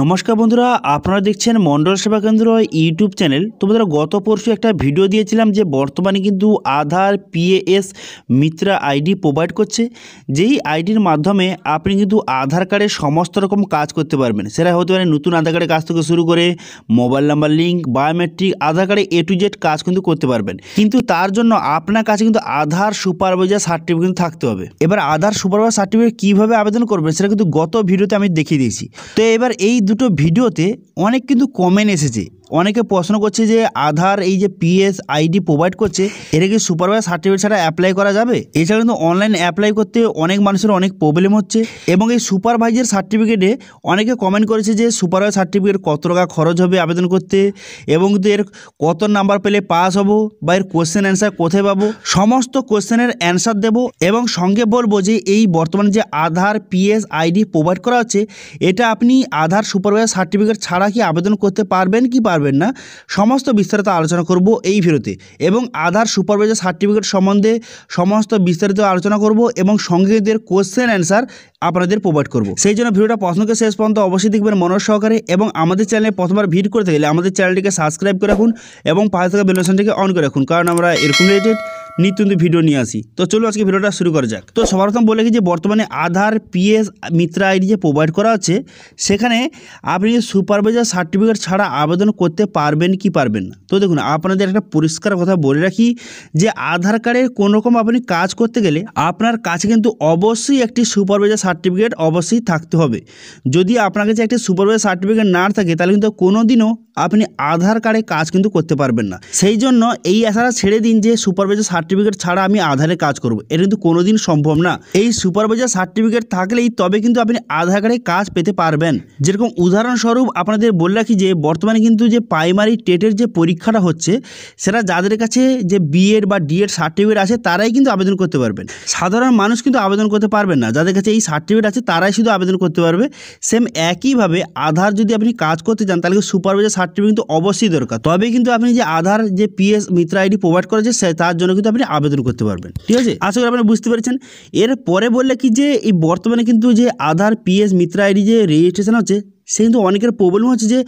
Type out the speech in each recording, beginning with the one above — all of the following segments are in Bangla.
নমস্কার বন্ধুরা আপনারা দেখছেন মন্ডল সেবা কেন্দ্র ইউটিউব চ্যানেল তোমাদের গত পরশু একটা ভিডিও দিয়েছিলাম যে বর্তমানে কিন্তু Aadhaar PAS Mitra ID provide করছে যেই আইডির মাধ্যমে আপনি কিন্তু আধার কার্ডে সমস্ত রকম কাজ করতে পারবেন সেটা হতে পারে নতুন আধার কার্ডের কাজ থেকে শুরু করে mobile number link biometric Aadhaar কার্ডে এ টু জেড কাজ কিন্তু করতে পারবেন কিন্তু তার জন্য আপনার কাছে কিন্তু আধার সুপারভাইজার সার্টিফিকেট থাকতে হবে এবার আধার সুপারভাইজার সার্টিফিকেট কীভাবে আবেদন করবেন সেটা কিন্তু গত ভিডিওতে আমি দেখিয়ে দিয়েছি তো এবার এই এই দুটো ভিডিওতে অনেক কিন্তু কমেন্ট এসেছে অনেকে প্রশ্ন করছে যে আধার এই যে পিএস আইডি প্রোভাইড করছে এটা কি সুপারভাইজ সার্টিফিকেট ছাড়া অ্যাপ্লাই করা যাবে এছাড়া কিন্তু অনলাইন অ্যাপ্লাই করতে অনেক মানুষের অনেক প্রবলেম হচ্ছে এবং এই সুপারভাইজার সার্টিফিকেটে অনেকে কমেন্ট করেছে যে সুপারভাইজ সার্টিফিকেট কত টাকা খরচ হবে আবেদন করতে এবং কিন্তু এর কত নাম্বার পেলে পাস হবো বা এর কোয়েশ্চেন অ্যান্সার কোথায় পাবো সমস্ত কোশ্চেনের অ্যান্সার দেব এবং সঙ্গে বলবো যে এই বর্তমানে যে আধার পিএস আইডি প্রোভাইড করা হচ্ছে এটা আপনি আধার সুপারভাইজার সার্টিফিকেট ছাড়া কি আবেদন করতে পারবেন কি পারবেন পারবেন না সমস্ত বিস্তারিত আলোচনা করব এই ভিডিওতে এবং আধার সুপারভাইজার সার্টিফিকেট সম্বন্ধে সমস্ত বিস্তারিত আলোচনা করব এবং সঙ্গে এদের কোশ্চেন অ্যান্সার আপনাদের প্রোভাইড করব সেই জন্য ভিডিওটা প্রশ্নকে শেষ পর্যন্ত অবশ্যই দেখবেন মনোজ সহকারে এবং আমাদের চ্যানেলে প্রথমবার ভিড় করতে গেলে আমাদের চ্যানেলটিকে সাবস্ক্রাইব করে রাখুন এবং পাশে থাকা বেলোশনটিকে অন করে রাখুন কারণ আমরা এরকম রিলেটেড নিত্যন্ত ভিডিও নিয়ে আসি তো চলো আজকে ভিডিওটা শুরু করা যাক তো সবার প্রথম বলে যে বর্তমানে আধার পিএস মিত্রা আইডি যে প্রোভাইড করা আছে সেখানে আপনি সুপারভাইজার সার্টিফিকেট ছাড়া আবেদন করতে পারবেন কি পারবেন না তো দেখুন আপনাদের একটা পরিষ্কার কথা বলে রাখি যে আধার কার্ডে কোনোরকম আপনি কাজ করতে গেলে আপনার কাছে কিন্তু অবশ্যই একটি সুপারভাইজার সার্টিফিকেট অবশ্যই থাকতে হবে যদি আপনার কাছে একটি সুপারভাইজার সার্টিফিকেট না থাকে তাহলে কিন্তু কোনো দিনও আপনি আধার কার্ডে কাজ কিন্তু করতে পারবেন না সেই জন্য এই আশাটা ছেড়ে দিন যে সুপারভাইজার সার্টিফিকেট ছাড়া আমি আধারে কাজ করব এটা কিন্তু কোনোদিন সম্ভব না এই সুপারভাইজার সার্টিফিকেট থাকলেই তবে কিন্তু আপনি আধার কার্ডে কাজ পেতে পারবেন যেরকম উদাহরণস্বরূপ আপনাদের বলে রাখি যে বর্তমানে কিন্তু যে প্রাইমারি টেটের যে পরীক্ষাটা হচ্ছে সেটা যাদের কাছে যে বিএড বা ডিএড সার্টিফিকেট আছে তারাই কিন্তু আবেদন করতে পারবেন সাধারণ মানুষ কিন্তু আবেদন করতে পারবেন না যাদের কাছে এই সার্টিফিকেট আছে তারাই শুধু আবেদন করতে পারবে সেম একইভাবে আধার যদি আপনি কাজ করতে চান তাহলে সুপারভাইজার সার্টিফিকেট কিন্তু অবশ্যই দরকার তবে কিন্তু আপনি যে আধার যে পিএস মিত্র আইডি প্রোভাইড করেছে তার জন্য কিন্তু আপনি আবেদন করতে পারবেন ঠিক আছে আশা করি আপনারা বুঝতে পেরেছেন এর পরে বললে কি যে এই বর্তমানে কিন্তু যে আধার পিএস মিত্রা আইডি যে রেজিস্ট্রেশন হচ্ছে সে কিন্তু অনেকের প্রবলেম হচ্ছে যে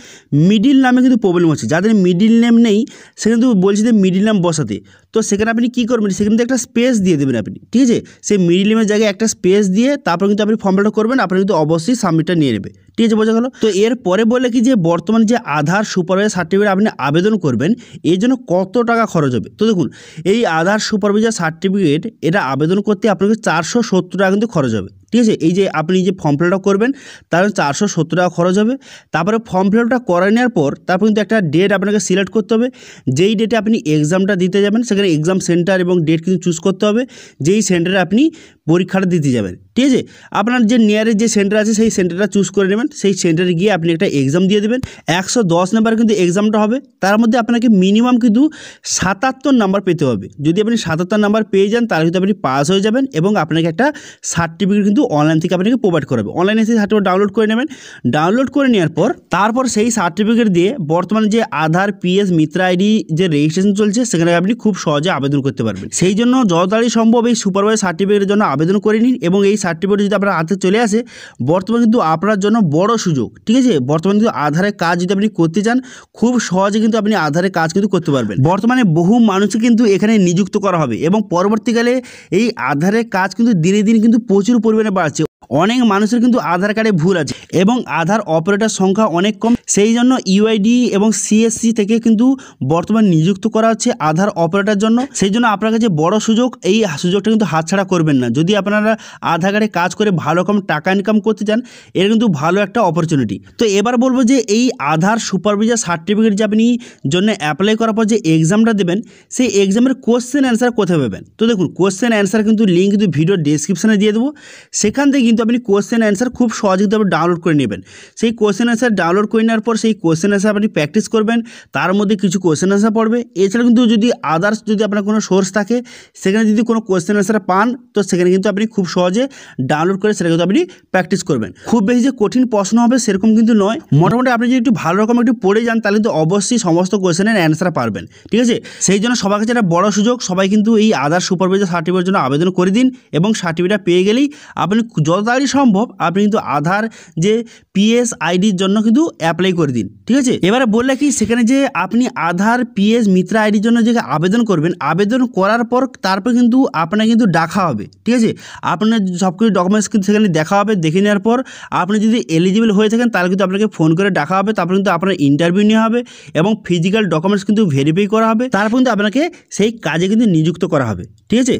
মিডিল নামে কিন্তু প্রবলেম হচ্ছে যাদের মিডিল নেম নেই সে কিন্তু বলছে যে মিডিল নাম বসাতে তো সেখানে আপনি কী করবেন সেখানে কিন্তু একটা স্পেস দিয়ে দেবেন আপনি ঠিক আছে সেই মিডিল নেমের জায়গায় একটা স্পেস দিয়ে তারপর কিন্তু আপনি ফর্ম করবেন আপনি কিন্তু অবশ্যই সাবমিটটা নিয়ে নেবে ঠিক আছে বোঝা গেল তো এরপরে বলে কি যে বর্তমান যে আধার সুপারভাইজার সার্টিফিকেট আপনি আবেদন করবেন এর জন্য কত টাকা খরচ হবে তো দেখুন এই আধার সুপারভাইজার সার্টিফিকেট এটা আবেদন করতে আপনাকে চারশো সত্তর টাকা কিন্তু খরচ হবে ঠিক আছে এই যে আপনি যে ফর্ম ফিল করবেন তার চারশো সত্তর টাকা খরচ হবে তারপরে ফর্ম ফিল করে নেওয়ার পর তারপর কিন্তু একটা ডেট আপনাকে সিলেক্ট করতে হবে যেই ডেটে আপনি এক্সামটা দিতে যাবেন সেখানে এক্সাম সেন্টার এবং ডেট কিন্তু চুজ করতে হবে যেই সেন্টারে আপনি পরীক্ষাটা দিতে যাবেন ঠিক আছে আপনার যে নিয়ারের যে সেন্টার আছে সেই সেন্টারটা চুজ করে নেবেন সেই সেন্টারে গিয়ে আপনি একটা এক্সাম দিয়ে দেবেন একশো দশ নাম্বার কিন্তু এক্সামটা হবে তার মধ্যে আপনাকে মিনিমাম কিন্তু সাতাত্তর নাম্বার পেতে হবে যদি আপনি সাতাত্তর নাম্বার পেয়ে যান তাহলে কিন্তু আপনি পাস হয়ে যাবেন এবং আপনাকে একটা সার্টিফিকেট কিন্তু অনলাইন থেকে আপনাকে প্রোভাইড করাবে অনলাইনে সেই সার্টিফিকেট ডাউনলোড করে নেবেন ডাউনলোড করে নেওয়ার পর তারপর সেই সার্টিফিকেট দিয়ে বর্তমানে যে আধার পিএস মিত্র আইডি যে রেজিস্ট্রেশন চলছে সেখানে আপনি খুব সহজে আবেদন করতে পারবেন সেই জন্য যত তাড়াতাড়ি সম্ভব এই সুপারভাইজ সার্টিফিকেটের জন্য আবেদন করে নিন এবং এই সার্টিফিকেট যদি আপনার হাতে চলে আসে বর্তমানে কিন্তু আপনার জন্য বড় সুযোগ ঠিক আছে বর্তমানে কিন্তু আধারের কাজ যদি আপনি করতে চান খুব সহজে কিন্তু আপনি আধারের কাজ কিন্তু করতে পারবেন বর্তমানে বহু মানুষকে কিন্তু এখানে নিযুক্ত করা হবে এবং পরবর্তীকালে এই আধারের কাজ কিন্তু দিনে দিন কিন্তু প্রচুর পরিমাণে বাড়ছে অনেক মানুষের কিন্তু আধার কার্ডে ভুল আছে এবং আধার অপারেটর সংখ্যা অনেক কম সেই জন্য ইউআইডি এবং সিএসসি থেকে কিন্তু বর্তমান নিযুক্ত করা হচ্ছে আধার অপারেটর জন্য সেই জন্য আপনার কাছে বড় সুযোগ এই সুযোগটা কিন্তু হাতছাড়া করবেন না যদি আপনারা আধার কার্ডে কাজ করে ভালো রকম টাকা ইনকাম করতে চান এর কিন্তু ভালো একটা অপরচুনিটি তো এবার বলবো যে এই আধার সুপারভিজার সার্টিফিকেট যে আপনি জন্য অ্যাপ্লাই করার পর যে এক্সামটা দেবেন সেই এক্সামের কোশ্চেন অ্যান্সার কোথায় পাবেন তো দেখুন কোশ্চেন অ্যান্সার কিন্তু লিঙ্ক কিন্তু ভিডিও ডিসক্রিপশানে দিয়ে দেবো সেখান থেকে কিন্তু আপনি কোশ্চেন অ্যান্সার খুব সহজে কিন্তু আপনি ডাউনলোড করে নেবেন সেই কোশ্চেন অ্যান্সার ডাউনলোড করে নেওয়ার পর সেই কোয়েশ্চেন অ্যান্সার আপনি প্র্যাকটিস করবেন তার মধ্যে কিছু কোশ্চেন অ্যান্সার পড়বে এছাড়া কিন্তু যদি আদার্স যদি আপনার কোনো সোর্স থাকে সেখানে যদি কোনো কোয়েশ্চেন অ্যান্সার পান তো সেখানে কিন্তু আপনি খুব সহজে ডাউনলোড করে সেটা কিন্তু আপনি প্র্যাকটিস করবেন খুব বেশি যে কঠিন প্রশ্ন হবে সেরকম কিন্তু নয় মোটামুটি আপনি যদি একটু ভালো রকম একটু পড়ে যান তাহলে কিন্তু অবশ্যই সমস্ত কোয়েশ্চেনের অ্যান্সার পারবেন ঠিক আছে সেই জন্য সবার কাছে একটা বড় সুযোগ সবাই কিন্তু এই আদার্স সুপারভাইজার সার্টিফিকেটের জন্য আবেদন করে দিন এবং সার্টিফিকেটটা পেয়ে গেলেই আপনি যত তাড়াতাড়ি সম্ভব আপনি কিন্তু আধার যে পিএস আইডির জন্য কিন্তু অ্যাপ্লাই করে দিন ঠিক আছে এবারে বললে কি সেখানে যে আপনি আধার পিএস মিত্রা আইডির জন্য যে আবেদন করবেন আবেদন করার পর তারপর কিন্তু আপনাকে কিন্তু ডাকা হবে ঠিক আছে আপনার সব কিছু ডকুমেন্টস কিন্তু সেখানে দেখা হবে দেখে নেওয়ার পর আপনি যদি এলিজিবল হয়ে থাকেন তাহলে কিন্তু আপনাকে ফোন করে ডাকা হবে তারপর কিন্তু আপনার ইন্টারভিউ নেওয়া হবে এবং ফিজিক্যাল ডকুমেন্টস কিন্তু ভেরিফাই করা হবে তারপর কিন্তু আপনাকে সেই কাজে কিন্তু নিযুক্ত করা হবে ঠিক আছে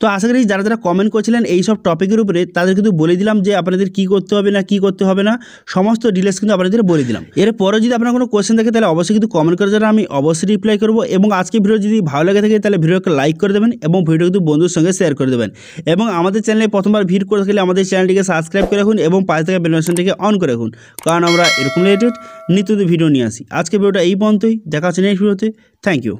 তো আশা করি যারা যারা কমেন্ট করছিলেন এই সব টপিকের উপরে তাদের কিন্তু বলে দিলাম যে আপনাদের কি করতে হবে না কি করতে হবে না সমস্ত ডিটেলস কিন্তু আপনাদের বলে দিলাম এরপরে যদি আপনার কোনো কোয়েশ্চেন থাকে তাহলে অবশ্যই কিন্তু কমেন্ট করে যারা আমি অবশ্যই রিপ্লাই করবো এবং আজকে ভিডিও যদি ভালো লাগে থাকে তাহলে ভিডিওকে লাইক করে দেবেন এবং ভিডিও কিন্তু বন্ধুর সঙ্গে শেয়ার করে দেবেন এবং আমাদের চ্যানেলে প্রথমবার ভিড় করে থাকলে আমাদের চ্যানেলটিকে সাবস্ক্রাইব করে রাখুন এবং পাঁচ থেকে বেনোশনটিকে অন করে রাখুন কারণ আমরা এরকম রিলেটেড নিত্যদের ভিডিও নিয়ে আসি আজকে ভিডিওটা এই পর্যন্তই দেখা হচ্ছে নেক্সট ভিডিওতে থ্যাংক ইউ